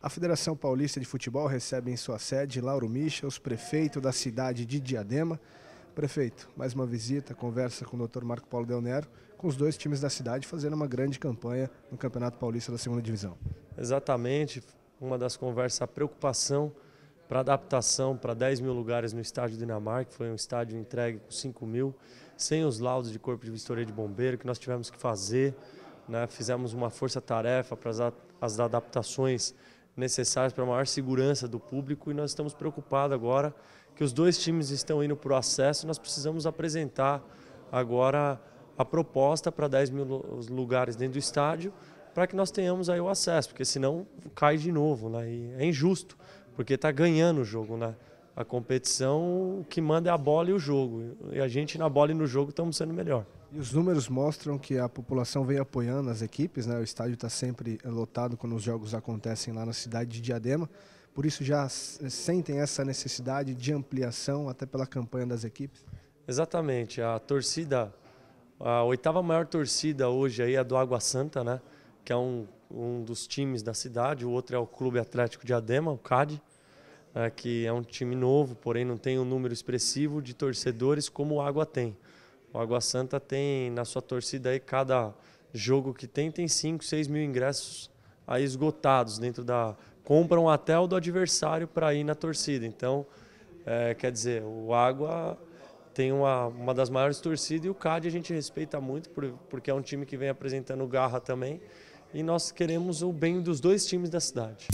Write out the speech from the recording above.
A Federação Paulista de Futebol recebe em sua sede Lauro Michels, prefeito da cidade de Diadema. Prefeito, mais uma visita, conversa com o Dr. Marco Paulo Del Nero, com os dois times da cidade fazendo uma grande campanha no Campeonato Paulista da Segunda Divisão. Exatamente, uma das conversas, a preocupação para adaptação para 10 mil lugares no estádio Dinamarca, foi um estádio entregue com 5 mil, sem os laudos de corpo de vistoria de bombeiro que nós tivemos que fazer, né? fizemos uma força-tarefa para as adaptações necessários para a maior segurança do público e nós estamos preocupados agora que os dois times estão indo para o acesso, nós precisamos apresentar agora a proposta para 10 mil lugares dentro do estádio para que nós tenhamos aí o acesso, porque senão cai de novo, né? E é injusto, porque está ganhando o jogo, né? A competição, o que manda é a bola e o jogo. E a gente, na bola e no jogo, estamos sendo melhor. E os números mostram que a população vem apoiando as equipes, né? O estádio está sempre lotado quando os jogos acontecem lá na cidade de Diadema. Por isso já sentem essa necessidade de ampliação até pela campanha das equipes? Exatamente. A torcida, a oitava maior torcida hoje aí é a do Água Santa, né? Que é um, um dos times da cidade. O outro é o Clube Atlético Diadema, o CAD é, que é um time novo, porém não tem um número expressivo de torcedores como o Água tem. O Água Santa tem na sua torcida aí cada jogo que tem tem 5, 6 mil ingressos aí esgotados dentro da compram até o do adversário para ir na torcida. Então, é, quer dizer, o Água tem uma, uma das maiores torcidas e o CAD a gente respeita muito por, porque é um time que vem apresentando garra também e nós queremos o bem dos dois times da cidade.